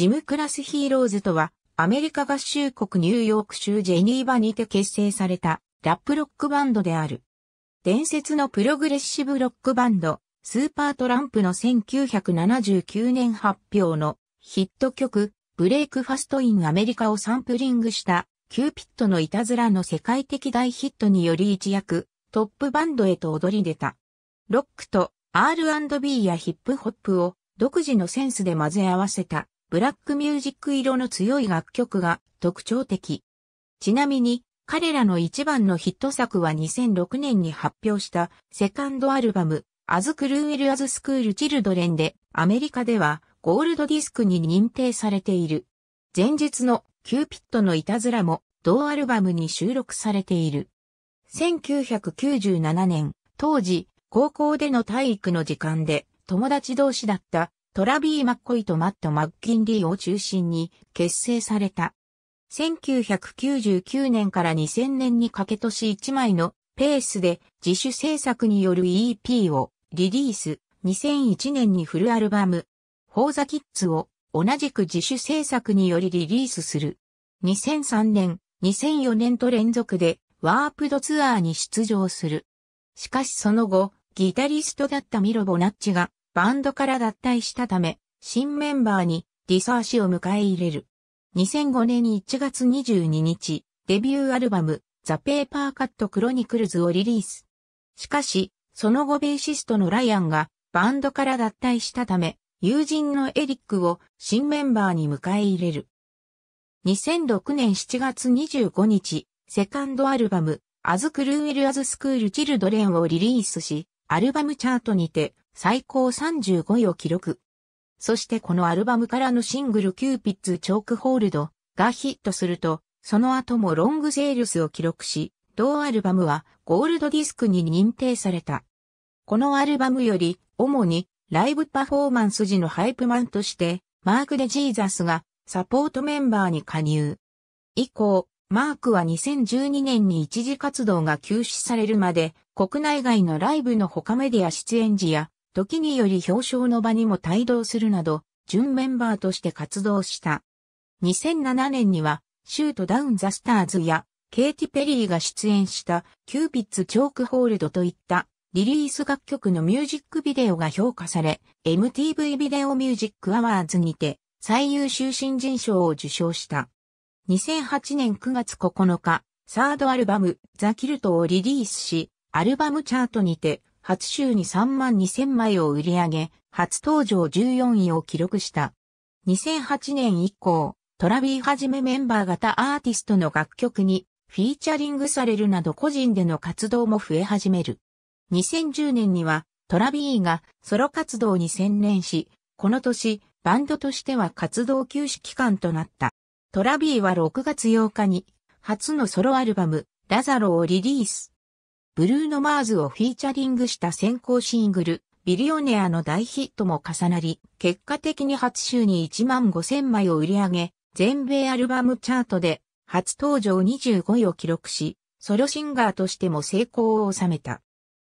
ジム・クラス・ヒーローズとは、アメリカ合衆国ニューヨーク州ジェニーバにて結成されたラップロックバンドである。伝説のプログレッシブロックバンド、スーパートランプの1979年発表のヒット曲、ブレイクファストインアメリカをサンプリングしたキューピットのいたずらの世界的大ヒットにより一躍トップバンドへと躍り出た。ロックと R&B やヒップホップを独自のセンスで混ぜ合わせたブラックミュージック色の強い楽曲が特徴的。ちなみに、彼らの一番のヒット作は2006年に発表したセカンドアルバム、アズ・クルーエル・アズ・スクール・チルドレンで、アメリカではゴールドディスクに認定されている。前日のキューピットのいたずらも同アルバムに収録されている。1997年、当時、高校での体育の時間で友達同士だったトラビー・マッコイとマット・マッキンリーを中心に結成された。1999年から2000年にかけ年1枚のペースで自主制作による EP をリリース。2001年にフルアルバム、ホーザキッズを同じく自主制作によりリリースする。2003年、2004年と連続でワープドツアーに出場する。しかしその後、ギタリストだったミロボナッチがバンドから脱退したため、新メンバーにリサーシを迎え入れる。2005年1月22日、デビューアルバム、ザ・ペーパーカット・クロニクルズをリリース。しかし、その後ベーシストのライアンがバンドから脱退したため、友人のエリックを新メンバーに迎え入れる。2006年7月25日、セカンドアルバム、アズ・クルーエル・アズ・スクール・チルドレンをリリースし、アルバムチャートにて最高35位を記録。そしてこのアルバムからのシングルキューピッツチョークホールドがヒットすると、その後もロングセールスを記録し、同アルバムはゴールドディスクに認定された。このアルバムより、主にライブパフォーマンス時のハイプマンとして、マーク・デ・ジーザスがサポートメンバーに加入。以降、マークは2012年に一時活動が休止されるまで、国内外のライブの他メディア出演時や、時により表彰の場にも帯同するなど、準メンバーとして活動した。2007年には、シュートダウンザスターズや、ケイティ・ペリーが出演したキューピッツ・チョークホールドといったリリース楽曲のミュージックビデオが評価され、MTV ビデオミュージックアワーズにて最優秀新人賞を受賞した。2008年9月9日、サードアルバムザ・キルトをリリースし、アルバムチャートにて初週に3万2000枚を売り上げ、初登場14位を記録した。2008年以降、トラビーはじめメンバー型アーティストの楽曲にフィーチャリングされるなど個人での活動も増え始める。2010年にはトラビーがソロ活動に専念し、この年バンドとしては活動休止期間となった。トラビーは6月8日に初のソロアルバムラザロをリリース。ブルーノ・マーズをフィーチャリングした先行シングル、ビリオネアの大ヒットも重なり、結果的に初週に1万5000枚を売り上げ、全米アルバムチャートで初登場25位を記録し、ソロシンガーとしても成功を収めた。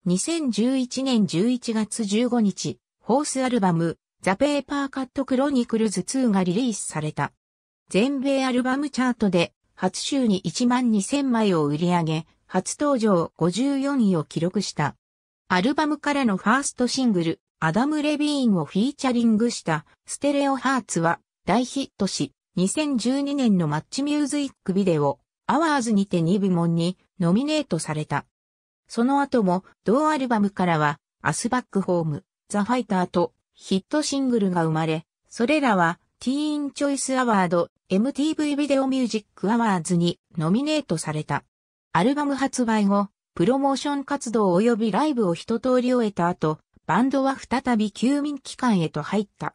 2011年11月15日、ホースアルバム、ザ・ペーパー・カット・クロニクルズ2がリリースされた。全米アルバムチャートで初週に1万2000枚を売り上げ、初登場54位を記録した。アルバムからのファーストシングル、アダム・レビーンをフィーチャリングした、ステレオハーツは、大ヒットし、2012年のマッチミュージックビデオ、アワーズにて2部門に、ノミネートされた。その後も、同アルバムからは、アスバックホーム、ザ・ファイターと、ヒットシングルが生まれ、それらは、ティーン・チョイス・アワード、MTV ビデオ・ミュージック・アワーズにノミネートされた。アルバム発売後、プロモーション活動及びライブを一通り終えた後、バンドは再び休眠期間へと入った。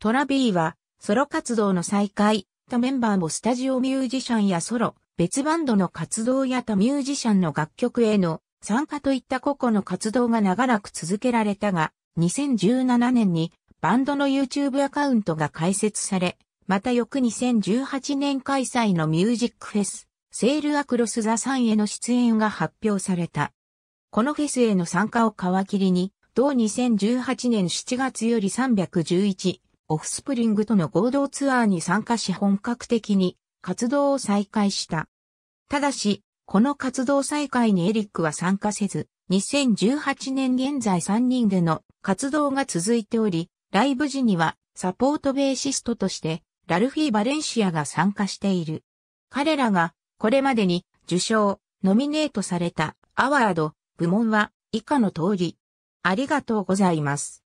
トラビーは、ソロ活動の再開、他メンバーもスタジオミュージシャンやソロ、別バンドの活動や他ミュージシャンの楽曲への参加といった個々の活動が長らく続けられたが、2017年にバンドの YouTube アカウントが開設され、また翌2018年開催のミュージックフェス、セールアクロスザサンへの出演が発表された。このフェスへの参加を皮切りに、同2018年7月より311、オフスプリングとの合同ツアーに参加し本格的に活動を再開した。ただし、この活動再開にエリックは参加せず、2018年現在3人での活動が続いており、ライブ時にはサポートベーシストとして、ラルフィバレンシアが参加している。彼らがこれまでに受賞、ノミネートされたアワード部門は以下の通り。ありがとうございます。